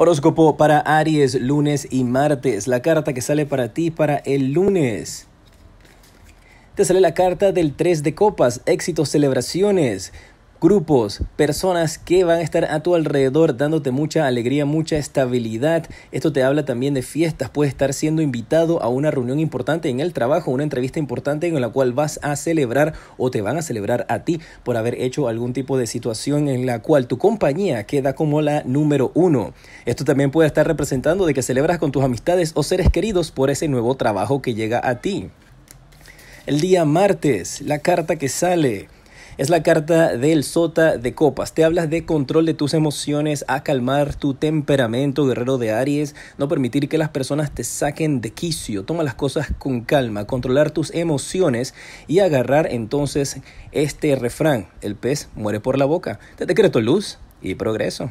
Horóscopo para Aries, lunes y martes. La carta que sale para ti para el lunes. Te sale la carta del 3 de copas, éxitos, celebraciones grupos, personas que van a estar a tu alrededor dándote mucha alegría, mucha estabilidad. Esto te habla también de fiestas, puedes estar siendo invitado a una reunión importante en el trabajo, una entrevista importante en la cual vas a celebrar o te van a celebrar a ti por haber hecho algún tipo de situación en la cual tu compañía queda como la número uno. Esto también puede estar representando de que celebras con tus amistades o seres queridos por ese nuevo trabajo que llega a ti. El día martes, la carta que sale es la carta del sota de copas. Te hablas de control de tus emociones, a calmar tu temperamento, guerrero de Aries, no permitir que las personas te saquen de quicio. Toma las cosas con calma, controlar tus emociones y agarrar entonces este refrán, el pez muere por la boca. Te decreto luz y progreso.